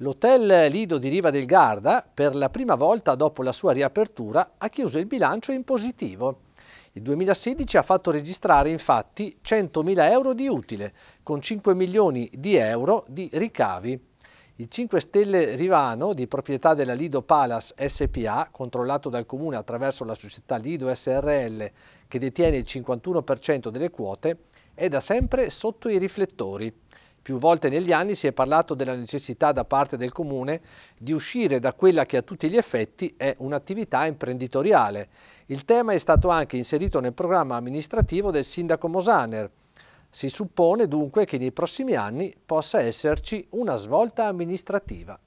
L'hotel Lido di Riva del Garda, per la prima volta dopo la sua riapertura, ha chiuso il bilancio in positivo. Il 2016 ha fatto registrare infatti 100.000 euro di utile, con 5 milioni di euro di ricavi. Il 5 Stelle Rivano, di proprietà della Lido Palace SPA, controllato dal Comune attraverso la società Lido SRL, che detiene il 51% delle quote, è da sempre sotto i riflettori. Più volte negli anni si è parlato della necessità da parte del Comune di uscire da quella che a tutti gli effetti è un'attività imprenditoriale. Il tema è stato anche inserito nel programma amministrativo del sindaco Mosaner. Si suppone dunque che nei prossimi anni possa esserci una svolta amministrativa.